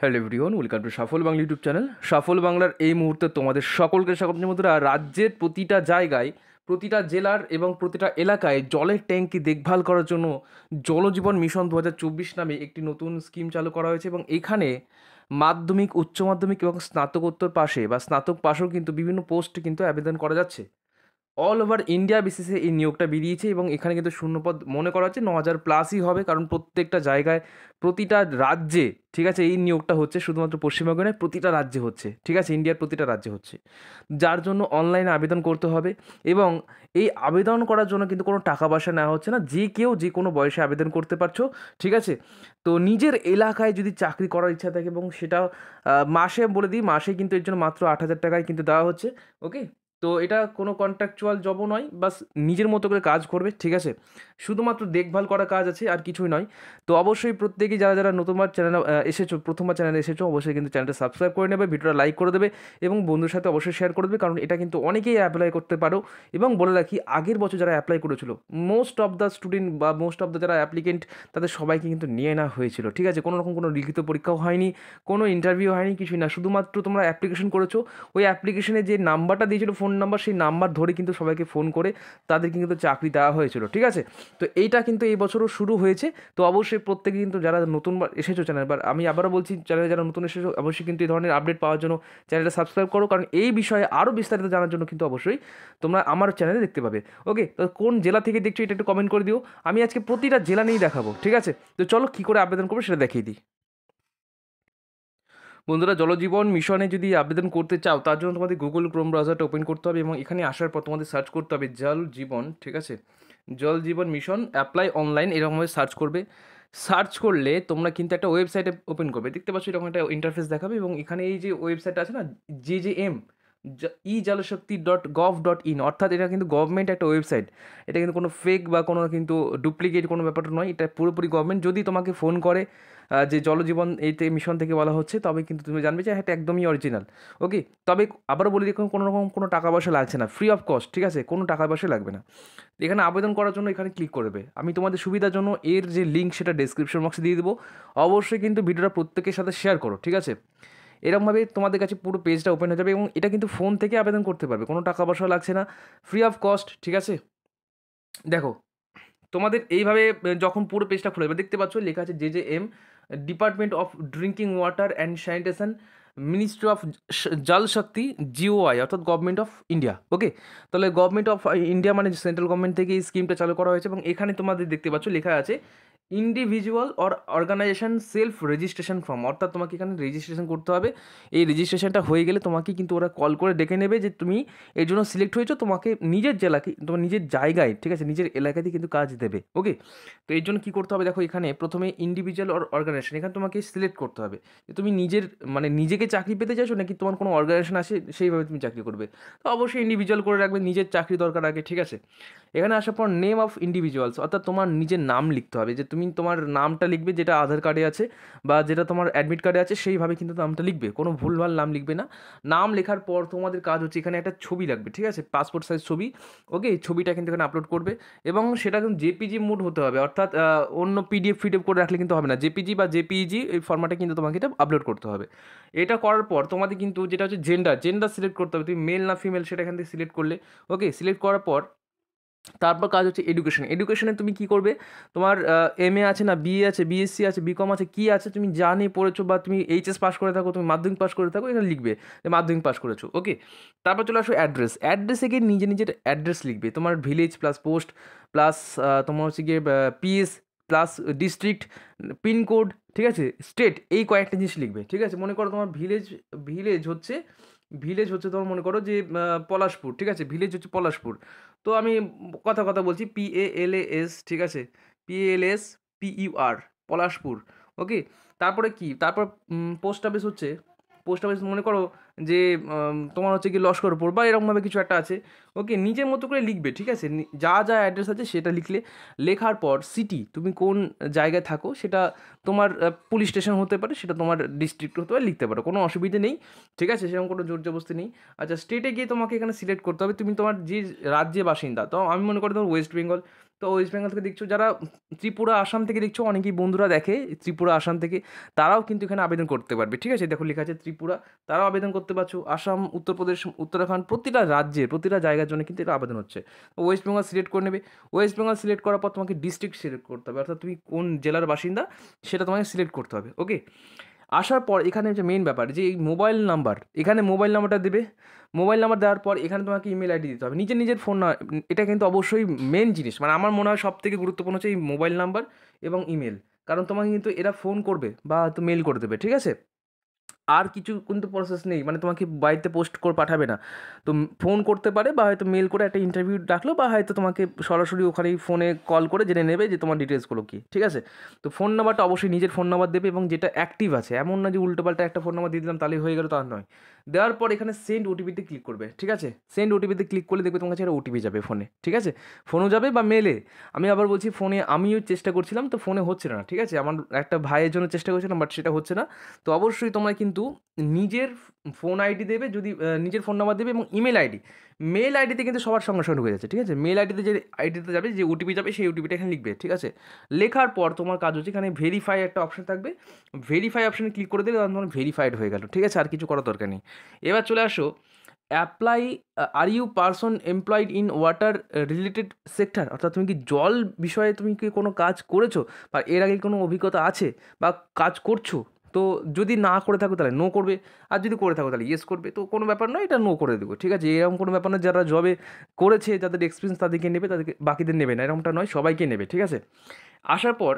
hello everyone welcome to Safal Bangla YouTube channel Safal বাংলার এই মুহূর্তে তোমাদের সকলকে স্বাগত বন্ধুরা রাজ্যের প্রতিটা জায়গায় প্রতিটা জেলার এবং প্রতিটা এলাকায় জলের ট্যাঙ্কি দেখভাল করার জন্য জলজীবন মিশন দু নামে একটি নতুন স্কিম চালু করা হয়েছে এবং এখানে মাধ্যমিক উচ্চ মাধ্যমিক এবং স্নাতকোত্তর পাশে বা স্নাতক পাশেও কিন্তু বিভিন্ন পোস্টে কিন্তু আবেদন করা যাচ্ছে অল ওভার ইন্ডিয়া বেসিসে এই নিয়োগটা বেরিয়েছে এবং এখানে কিন্তু শূন্যপদ মনে করা হচ্ছে ন হাজার প্লাসই হবে কারণ প্রত্যেকটা জায়গায় প্রতিটা রাজ্যে ঠিক আছে এই নিয়োগটা হচ্ছে শুধুমাত্র পশ্চিমবঙ্গে নয় প্রতিটা রাজ্যে হচ্ছে ঠিক আছে ইন্ডিয়ার প্রতিটা রাজ্যে হচ্ছে যার জন্য অনলাইনে আবেদন করতে হবে এবং এই আবেদন করার জন্য কিন্তু কোনো টাকা পয়সা নেওয়া হচ্ছে না যে কেউ যে কোনো বয়সে আবেদন করতে পারছো ঠিক আছে তো নিজের এলাকায় যদি চাকরি করার ইচ্ছা থাকে এবং সেটা মাসে বলে দিই মাসে কিন্তু এর জন্য মাত্র আট হাজার টাকায় কিন্তু দেওয়া হচ্ছে ওকে তো এটা কোনো কন্ট্রাকচুয়াল জবও নয় বাস নিজের মতো করে কাজ করবে ঠিক আছে শুধুমাত্র দেখভাল করা কাজ আছে আর কিছুই নয় তো অবশ্যই প্রত্যেকেই যারা যারা নতুনবার চ্যানেল এসেছো প্রথমবার চ্যানেলে এসেছো অবশ্যই কিন্তু চ্যানেলটা সাবস্ক্রাইব করে নেবে ভিডিওটা লাইক করে দেবে এবং বন্ধুর সাথে অবশ্যই শেয়ার করে দেবে কারণ এটা কিন্তু অনেকেই অ্যাপ্লাই করতে পারো এবং বলে রাখি আগের বছর যারা অ্যাপ্লাই করেছিল মোস্ট অফ দ্য স্টুডেন্ট বা মোস্ট অফ দ্য যারা অ্যাপ্লিকেন্ট তাদের সবাইকে কিন্তু নিয়ে নেওয়া হয়েছিল ঠিক আছে কোনো রকম কোনো লিখিত পরীক্ষাও হয়নি কোনো ইন্টারভিউ হয়নি কিছুই না শুধুমাত্র তোমরা অ্যাপ্লিকেশন করেছো ওই অ্যাপ্লিকেশনে যে নাম্বারটা দিয়েছিল ফোন নাম্বার সেই নাম্বার ধরে কিন্তু সবাইকে ফোন করে তাদেরকে কিন্তু চাকরি দেওয়া হয়েছিল ঠিক আছে তো এইটা কিন্তু এই বছরও শুরু হয়েছে তো অবশ্যই প্রত্যেকে কিন্তু যারা নতুন এসেছো চ্যানেল বা আমি আবারও বলছি চ্যানেলে যারা নতুন এসেছো অবশ্যই কিন্তু এই ধরনের আপডেট পাওয়ার জন্য চ্যানেলটা সাবস্ক্রাইব করো কারণ এই বিষয়ে আরও বিস্তারিত জানার জন্য কিন্তু অবশ্যই তোমরা আমার চ্যানেলে দেখতে পাবে ওকে তো কোন জেলা থেকে দেখছো এটা একটু কমেন্ট করে দিও আমি আজকে প্রতিটা জেলা নিয়েই দেখাবো ঠিক আছে তো চলো কী করে আবেদন করবো সেটা দেখিয়ে দিই বন্ধুরা জলজীবন মিশনে যদি আবেদন করতে চাও তার জন্য তোমাদের গুগল ক্রোম ব্রাউজারটা ওপেন করতে হবে এবং এখানে আসার পর তোমাদের সার্চ করতে হবে জল জীবন ঠিক আছে Jal Jeevan mission apply online এরকমভাবে সার্চ করবে সার্চ করলে তোমরা কিন্তু একটা ওয়েবসাইটে ওপেন করবে দেখতে পাচ্ছ এরকম একটা ইন্টারফেস দেখাবে এবং এখানে এই যে ওয়েবসাইট আছে না J J M E Jalshakti dot gov dot in অর্থাৎ এটা কিন্তু গভর্নমেন্ট একটা ওয়েবসাইট এটা কিন্তু কোনো ফেক বা কোনো কিন্তু ডুপ্লিকেট কোনো ব্যাপারটা নয় এটা পুরোপুরি গভর্নমেন্ট যদি তোমাকে ফোন করে যে জলজীবন এইতে মিশন থেকে বলা হচ্ছে তবে কিন্তু তুমি জানবে যে হ্যাঁ, এটা একদমই অরিজিনাল ওকে তবে আবারও বলি দেখুন কোনো রকম কোনো টাকা পয়সা লাগছে না ফ্রি অফ কস্ট ঠিক আছে কোনো টাকা পয়সা লাগবে না এখানে আবেদন করার জন্য এখানে ক্লিক করবে আমি তোমাদের সুবিধার জন্য এর যে লিঙ্ক সেটা ডেসক্রিপশন বক্সে দিয়ে দেবো অবশ্যই কিন্তু ভিডিওটা প্রত্যেকের সাথে শেয়ার করো ঠিক আছে এরকমভাবে তোমাদের কাছে পুরো পেজটা ওপেন হয়ে যাবে এবং এটা কিন্তু ফোন থেকে আবেদন করতে পারবে কোনো টাকা পয়সা লাগছে না ফ্রি অফ কস্ট ঠিক আছে দেখো তোমাদের এইভাবে যখন পুরো পেজটা খুলে যাবে দেখতে পাচ্ছ লেখা আছে J J M department of drinking water and sanitation ministry of Jal Shakti GOI অর্থাৎ গভর্নমেন্ট অফ ইন্ডিয়া ওকে তাহলে গভর্নমেন্ট অফ ইন্ডিয়া মানে সেন্ট্রাল গভর্নমেন্ট থেকে এই স্কিমটা চালু করা হয়েছে এবং এখানে তোমাদের দেখতে পাচ্ছ লেখা আছে individual or organisation self registration form অর্থাৎ তোমাকে এখানে রেজিস্ট্রেশন করতে হবে এই রেজিস্ট্রেশনটা হয়ে গেলে তোমাকে কিন্তু ওরা কল করে ডেকে নেবে যে তুমি এর জন্য সিলেক্ট হয়েছো তোমাকে নিজের জেলাকে তোমার নিজের জায়গায় ঠিক আছে নিজের এলাকাতে কিন্তু কাজ দেবে ওকে তো এর জন্য কী করতে হবে দেখো এখানে প্রথমে ইন্ডিভিজুয়াল অর অর্গানাইজেশন এখানে তোমাকে সিলেক্ট করতে হবে যে তুমি নিজের মানে নিজেকে চাকরি পেতে চাইছো নাকি তোমার কোনো অর্গানাইজেশন আসে সেইভাবে তুমি চাকরি করবে তো অবশ্যই ইন্ডিভিজুয়াল করে রাখবে নিজের চাকরি দরকার আগে ঠিক আছে এখানে আসার পর নেম অফ ইন্ডিভিজুয়ালস অর্থাৎ তোমার নিজের নাম লিখতে হবে যে তুমি তোমার নামটা লিখবে যেটা আধার কার্ডে আছে বা যেটা তোমার অ্যাডমিট কার্ডে আছে সেইভাবে কিন্তু নামটা লিখবে কোনো ভুলভাল নাম লিখবে না নাম লেখার পর তোমাদের কাজ হচ্ছে এখানে একটা ছবি লাগবে ঠিক আছে পাসপোর্ট সাইজ ছবি ওকে ছবিটা কিন্তু এখানে আপলোড করবে এবং সেটা কিন্তু জেপিজি মুড হতে হবে অর্থাৎ অন্য পিডিএফ ফিডিএফ করে রাখলে কিন্তু হবে না জেপিজি বা জেপিজি এই ফর্মাটে কিন্তু তোমাকে এটা আপলোড করতে হবে এটা করার পর তোমাদের কিন্তু যেটা হচ্ছে জেন্ডার জেন্ডার সিলেক্ট করতে হবে তুমি মেল না ফিমেল সেটা এখান থেকে সিলেক্ট করলে ওকে সিলেক্ট করার পর তারপর কাজ হচ্ছে এডুকেশন এডুকেশনে তুমি কি করবে তোমার এম এ আছে না বিএ আছে বিএসসি আছে বিকম আছে কি আছে তুমি যা নিয়ে পড়েছো বা তুমি এইচএস পাস করে থাকো তুমি মাধ্যমিক পাস করে থাকো এটা লিখবে যে মাধ্যমিক পাস করেছো ওকে তারপর চলে আসো অ্যাড্রেস অ্যাড্রেসে গিয়ে নিজে নিজের অ্যাড্রেস লিখবে তোমার ভিলেজ প্লাস পোস্ট প্লাস তোমার হচ্ছে গিয়ে পিএস প্লাস ডিস্ট্রিক্ট পিনকোড ঠিক আছে স্টেট এই কয়েকটা জিনিস লিখবে ঠিক আছে মনে করো তোমার ভিলেজ ভিলেজ হচ্ছে ভিলেজ হচ্ছে তোমার মনে করো যে পলাশপুর ঠিক আছে ভিলেজ হচ্ছে পলাশপুর তো আমি কথা কথা বলছি P A L A S ঠিক আছে P L S P U R Palashpur okay তারপরে কি তারপর পোস্ট অফিস হচ্ছে পোস্ট অফিস মনে করো যে তোমার হচ্ছে কি লস্করপুর বা এরকমভাবে কিছু একটা আছে ওকে নিজের মতো করে লিখবে ঠিক আছে যা যা অ্যাড্রেস আছে সেটা লিখলে লেখার পর সিটি তুমি কোন জায়গায় থাকো সেটা তোমার পুলিশ স্টেশন হতে পারে সেটা তোমার ডিস্ট্রিক্ট হতে পারে লিখতে পারো কোনো অসুবিধে নেই ঠিক আছে সেরকম কোনো জোর জবস্তি নেই আচ্ছা স্টেটে গিয়ে তোমাকে এখানে সিলেক্ট করতে হবে তুমি তোমার যে রাজ্যে বাসিন্দা তো আমি মনে করি তোমার ওয়েস্ট বেঙ্গল তো ওয়েস্ট বেঙ্গল থেকে দেখছো যারা ত্রিপুরা আসাম থেকে দেখছো অনেকেই বন্ধুরা দেখে ত্রিপুরা আসাম থেকে তারাও কিন্তু এখানে আবেদন করতে পারবে ঠিক আছে দেখো লেখা আছে ত্রিপুরা তারাও আবেদন করতে পারছো আসাম উত্তরপ্রদেশ উত্তরাখণ্ড প্রতিটা রাজ্যে প্রতিটা জায়গার জন্য কিন্তু এটা আবেদন হচ্ছে ওয়েস্ট বেঙ্গল সিলেক্ট করে নেবে ওয়েস্ট বেঙ্গল সিলেক্ট করার পর তোমাকে ডিস্ট্রিক্ট সিলেক্ট করতে হবে অর্থাৎ তুমি কোন জেলার বাসিন্দা সেটা তোমাকে সিলেক্ট করতে হবে ওকে আসার পর এখানে যে মেন ব্যাপার যে এই মোবাইল নাম্বার এখানে মোবাইল নাম্বারটা দেবে মোবাইল নাম্বার দেওয়ার পর এখানে তোমাকে ইমেল আইডি দিতে হবে নিজের নিজের ফোন এটা কিন্তু অবশ্যই মেন জিনিস মানে আমার মনে হয় সব থেকে গুরুত্বপূর্ণ হচ্ছে এই মোবাইল নাম্বার এবং ইমেল কারণ তোমাকে কিন্তু এরা ফোন করবে বা তো মেল করে দেবে ঠিক আছে আর কিছু কিন্তু প্রসেস নেই মানে তোমাকে বাড়িতে পোস্ট করে পাঠাবে না তো ফোন করতে পারে বা হয়তো মেল করে একটা ইন্টারভিউ ডাকলো বা হয়তো তোমাকে সরাসরি ওখানেই ফোনে কল করে জেনে নেবে যে তোমার ডিটেলসগুলো কী ঠিক আছে তো ফোন নাম্বারটা অবশ্যই নিজের ফোন নাম্বার দেবে এবং যেটা অ্যাক্টিভ আছে এমন না যে উল্টোপাল্টা একটা ফোন নাম্বার দিয়ে দিলাম তাহলে হয়ে গেল তা নয় দেওয়ার পর এখানে সেন্ড ওটিপিতে ক্লিক করবে ঠিক আছে সেন্ড ওটিপিতে ক্লিক করলে দেখবে তোমার কাছে একটা ওটিপি যাবে ফোনে ঠিক আছে ফোনও যাবে বা মেলে আমি আবার বলছি ফোনে আমিও চেষ্টা করছিলাম তো ফোনে হচ্ছে না ঠিক আছে আমার একটা ভাইয়ের জন্য চেষ্টা করছিলাম বাট সেটা হচ্ছে না তো অবশ্যই তোমরা কিন্তু নিজের ফোন আইডি দেবে যদি নিজের ফোন নাম্বার দেবে এবং ইমেল আইডি মেল আইডিতে কিন্তু সবার সঙ্গে সঙ্গে ঢুকে যাচ্ছে ঠিক আছে মেল আইডিতে যে আইডিতে যাবে যে ওটিপি যাবে সেই ওটিপিটা এখানে লিখবে ঠিক আছে লেখার পর তোমার কাজ হচ্ছে এখানে ভেরিফাই একটা অপশন থাকবে ভেরিফাই অপশানে ক্লিক করে দিলে তোমার ভেরিফাইড হয়ে গেল ঠিক আছে আর কিছু করার দরকার নেই এবার চলে আসো apply are you person employed in water related sector অর্থাৎ তুমি কি জল বিষয়ে তুমি কি কোনো কাজ করেছো বা এর আগে কোনো অভিজ্ঞতা আছে বা কাজ করছো তো যদি না করে থাকো তাহলে নো করবে আর যদি করে থাকো তাহলে ইয়েস করবে তো কোনো ব্যাপার নয় এটা নো করে দেবো ঠিক আছে এরকম কোনো ব্যাপার না যারা জবে করেছে যাদের এক্সপিরিয়েন্স তাদেরকে নেবে তাদেরকে বাকিদের নেবে না এরকমটা নয় সবাইকে নেবে ঠিক আছে আসার পর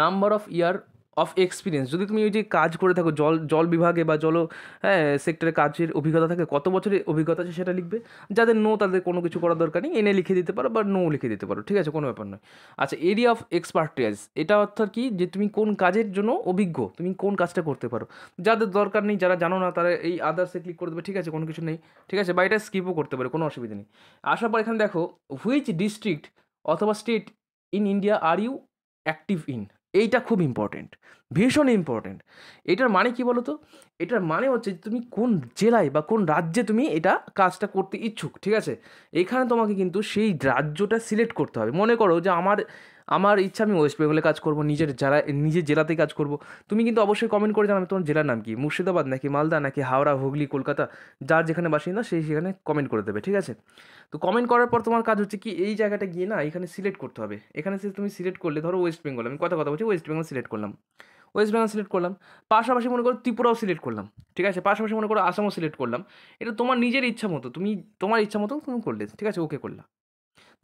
number of year of experience যদি তুমি ওই যে কাজ করে থাকো জল জল বিভাগে বা জল হ্যাঁ সেক্টরে কাজের অভিজ্ঞতা থাকে কত বছরের অভিজ্ঞতা আছে সেটা লিখবে যাদের নো তাদের কোনো কিছু করার দরকার নেই এনে লিখে দিতে পারো বা নো লিখে দিতে পারো ঠিক আছে কোনো ব্যাপার নয় আচ্ছা এরিয়া অফ এক্সপার্টিয়াস এটা অর্থাৎ কি যে তুমি কোন কাজের জন্য অভিজ্ঞ তুমি কোন কাজটা করতে পারো যাদের দরকার নেই যারা জানো না তারা এই আদার্সে ক্লিক করে দেবে ঠিক আছে কোনো কিছু নেই ঠিক আছে বা এটা স্কিপও করতে পারে কোনো অসুবিধা নেই আসার পর এখানে দেখো হুইচ ডিস্ট্রিক্ট অথবা state in India are you active in এইটা খুব ইম্পর্টেন্ট ভীষণ ইম্পর্টেন্ট এটার মানে কি বলো তো এটার মানে হচ্ছে তুমি কোন জেলায় বা কোন রাজ্যে তুমি এটা কাজটা করতে ইচ্ছুক ঠিক আছে এখানে তোমাকে কিন্তু সেই রাজ্যটা সিলেক্ট করতে হবে মনে করো যে আমার আমার ইচ্ছা আমি ওয়েস্ট বেঙ্গলে কাজ করব নিজের জেলা নিজের জেলাতেই কাজ করব তুমি কিন্তু অবশ্যই কমেন্ট করে জানাবে তোমার জেলার নাম কি মুর্শিদাবাদ নাকি মালদা নাকি হাওড়া হুগলি কলকাতা যার যেখানে বাসিন্দা সেই সেখানে কমেন্ট করে দেবে ঠিক আছে তো কমেন্ট করার পর তোমার কাজ হচ্ছে কি এই জায়গাটা গিয়ে না এখানে সিলেক্ট করতে হবে এখানে তুমি সিলেক্ট করলে ধরো ওয়েস্ট বেঙ্গল আমি কথা কথা বলছি ওয়েস্ট বেঙ্গল সিলেক্ট করলাম ওয়েস্ট বেঙ্গল সিলেক্ট করলাম পাশাপাশি মনে করো ত্রিপুরাও সিলেক্ট করলাম ঠিক আছে পাশাপাশি মনে করো আসামও সিলেক্ট করলাম এটা তোমার নিজের ইচ্ছা মতো তুমি তোমার ইচ্ছা মতো তুমি করলে ঠিক আছে ওকে করলাম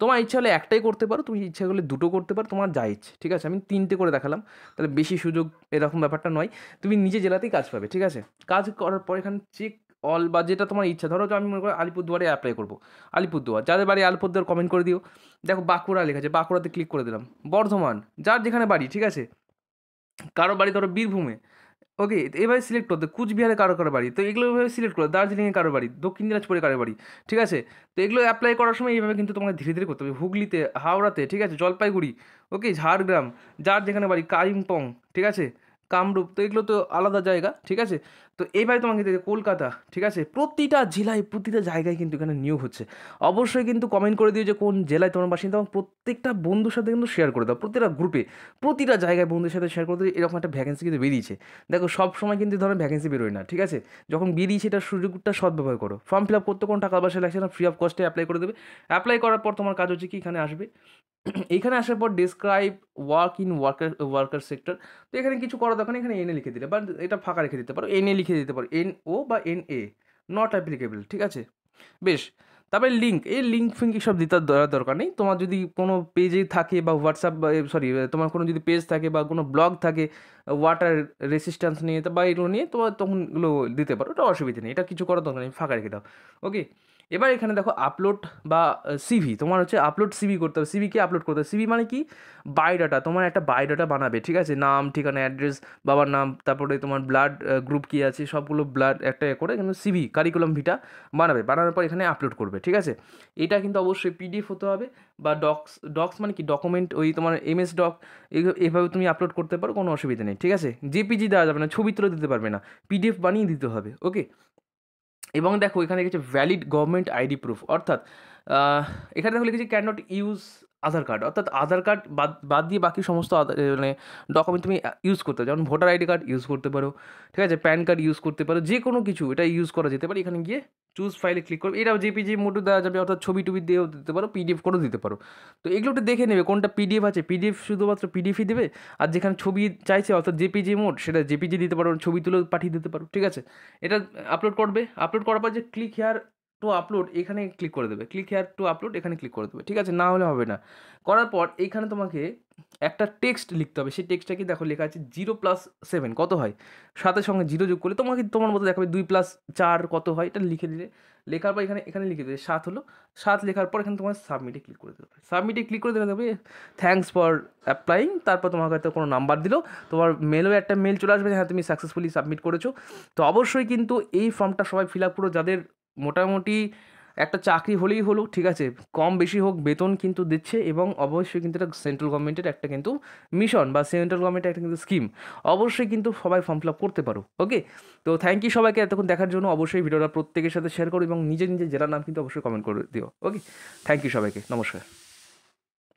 তোমার ইচ্ছা হলে একটাই করতে পারো তুমি ইচ্ছা করলে দুটো করতে পারো তোমার যা ইচ্ছে ঠিক আছে আমি তিনটে করে দেখালাম তাহলে বেশি সুযোগ এরকম ব্যাপারটা নয় তুমি নিজে জেলাতেই কাজ পাবে ঠিক আছে কাজ করার পর এখানে চেক অল বা যেটা তোমার ইচ্ছা ধরো আমি মনে করি আলিপুরদুয়ারে অ্যাপ্লাই করবো আলিপুরদুয়ার যাদের বাড়ি আলিপুরদুয়ার কমেন্ট করে দিও দেখো বাঁকুড়া লেখা আছে বাঁকুড়াতে ক্লিক করে দিলাম বর্ধমান যার যেখানে বাড়ি ঠিক আছে কারো বাড়ি ধরো বীরভূমে ওকে এভাবে সিলেক্ট করতে কুচবিহারে কারো কারো বাড়ি তো এগুলো এভাবে সিলেক্ট করো দার্জিলিংয়ে কারো বাড়ি দক্ষিণ দিনাজপুরে কারো বাড়ি ঠিক আছে তো এগুলো অ্যাপ্লাই করার সময় এইভাবে কিন্তু তোমাকে ধীরে ধীরে করতে হবে হুগলিতে হাওড়াতে ঠিক আছে জলপাইগুড়ি ওকে ঝাড়গ্রাম যার যেখানে বাড়ি কালিম্পং ঠিক আছে কামরূপ তো এগুলো তো আলাদা জায়গা ঠিক আছে তো এবারে তোমাকে দেখতে কলকাতা ঠিক আছে প্রতিটা জেলায় প্রতিটা জায়গায় কিন্তু এখানে নিয়োগ হচ্ছে অবশ্যই কিন্তু কমেন্ট করে দিও যে কোন জেলায় তোমার বাসিন্দা এবং প্রত্যেকটা বন্ধুর সাথে কিন্তু শেয়ার করে দাও প্রতিটা গ্রুপে প্রতিটা জায়গায় বন্ধুর সাথে শেয়ার করে দিও এরকম একটা ভ্যাকেন্সি কিন্তু বেরিয়েছে দেখো সব সময় কিন্তু ধরনের ভ্যাকেন্সি বেরোয় না ঠিক আছে যখন বেরিয়েছে এটার সুযোগটা ব্যবহার করো ফর্ম ফিল আপ করতে কোনো টাকা পয়সা লাগছে না ফ্রি অফ কস্টে অ্যাপ্লাই করে দেবে অ্যাপ্লাই করার পর তোমার কাজ হচ্ছে কি এখানে আসবে এখানে আসার পর describe work in worker worker sector তো এখানে কিছু করা দরকার এখানে এনে লিখে দিলে বা এটা ফাঁকা রেখে দিতে পারো এনে লিখে লিখে দিতে পারো এন ও বা এন এ নট অ্যাপ্লিকেবল ঠিক আছে বেশ তারপরে লিঙ্ক এই লিঙ্ক ফিঙ্ক সব দিতে দরকার নেই তোমার যদি কোনো পেজে থাকে বা হোয়াটসঅ্যাপ সরি তোমার কোনো যদি পেজ থাকে বা কোনো ব্লগ থাকে ওয়াটার রেসিস্ট্যান্স নিয়ে বা এগুলো নিয়ে তোমার তখন এগুলো দিতে পারো ওটা অসুবিধা নেই এটা কিছু করার দরকার নেই ফাঁকা রেখে দাও ওকে এবার এখানে দেখো আপলোড বা সিভি তোমার হচ্ছে আপলোড সিভি করতে হবে সিভিকে আপলোড করতে হবে সিভি মানে কি বায়োডাটা তোমার একটা বায়োডাটা বানাবে ঠিক আছে নাম ঠিকানা অ্যাড্রেস বাবার নাম তারপরে তোমার ব্লাড গ্রুপ কী আছে সবগুলো ব্লাড একটা করে কিন্তু সিভি কারিকুলাম ভিটা বানাবে বানানোর পর এখানে আপলোড করবে ঠিক আছে এটা কিন্তু অবশ্যই পিডিএফ হতে হবে বা ডক্স ডক্স মানে কি ডকুমেন্ট ওই তোমার এমএস ডক এভাবে তুমি আপলোড করতে পারো কোনো অসুবিধা নেই ঠিক আছে জেপিজি দেওয়া যাবে না ছবি তুলে দিতে পারবে না পিডিএফ বানিয়ে দিতে হবে ওকে এবং দেখো এখানে কিছু ভ্যালিড গভর্নমেন্ট আইডি প্রুফ অর্থাৎ এখানে দেখো লিখেছে can not use Aadhaar card অর্থাৎ আধার কার্ড বাদ বাদ দিয়ে বাকি সমস্ত মানে ডকুমেন্ট তুমি ইউজ করতে যেমন ভোটার আইডি কার্ড ইউজ করতে পারো ঠিক আছে প্যান কার্ড ইউজ করতে পারো যে কোনো কিছু এটা ইউজ করা যেতে পারে এখানে গিয়ে চুজ ফাইলে ক্লিক করবে এটাও জেপিজি মোটে দেওয়া যাবে অর্থাৎ ছবি টুবি দিয়েও দিতে পারো পিডিএফ করেও দিতে পারো তো এগুলো একটু দেখে নেবে কোনটা পিডিএফ আছে পিডিএফ শুধুমাত্র পিডিএফই দেবে আর যেখানে ছবি চাইছে অর্থাৎ জেপিজি মোড সেটা জেপিজি দিতে পারো ছবি তুলেও পাঠিয়ে দিতে পারো ঠিক আছে এটা আপলোড করবে আপলোড করার পর যে ক্লিক হেয়ার টু আপলোড এখানে ক্লিক করে দেবে ক্লিক হেয়ার টু আপলোড এখানে ক্লিক করে দেবে ঠিক আছে না হলে হবে না করার পর এইখানে তোমাকে একটা টেক্সট লিখতে হবে সেই টেক্সটটা কি দেখো লেখা আছে জিরো প্লাস সেভেন কত হয় সাথে সঙ্গে জিরো যোগ করলে তোমাকে তোমার মতো দেখাবে দুই প্লাস চার কত হয় এটা লিখে দিলে লেখার পর এখানে এখানে লিখে দেবে সাত হলো সাত লেখার পর এখানে তোমার সাবমিটে ক্লিক করে দেবে সাবমিটে ক্লিক করে দেবে থ্যাংকস ফর অ্যাপ্লাইং তারপর তোমাকে হয়তো কোনো নাম্বার দিল তোমার মেলেও একটা মেল চলে আসবে হ্যাঁ তুমি সাকসেসফুলি সাবমিট করেছো তো অবশ্যই কিন্তু এই ফর্মটা সবাই ফিল আপ করো যাদের মোটামুটি একটা চাকরি হলেই হলো ঠিক আছে কম বেশি হোক বেতন কিন্তু দিচ্ছে এবং অবশ্যই কিন্তু এটা সেন্ট্রাল গভর্নমেন্টের একটা কিন্তু মিশন বা সেন্ট্রাল গভর্নমেন্টের একটা কিন্তু স্কিম অবশ্যই কিন্তু সবাই ফর্ম ফিল আপ করতে পারো ওকে তো থ্যাংক ইউ সবাইকে এতক্ষণ দেখার জন্য অবশ্যই ভিডিওটা প্রত্যেকের সাথে শেয়ার করো এবং নিজের নিজের জেলার নাম কিন্তু অবশ্যই কমেন্ট করে দিও ওকে থ্যাংক ইউ সবাইকে নমস্কার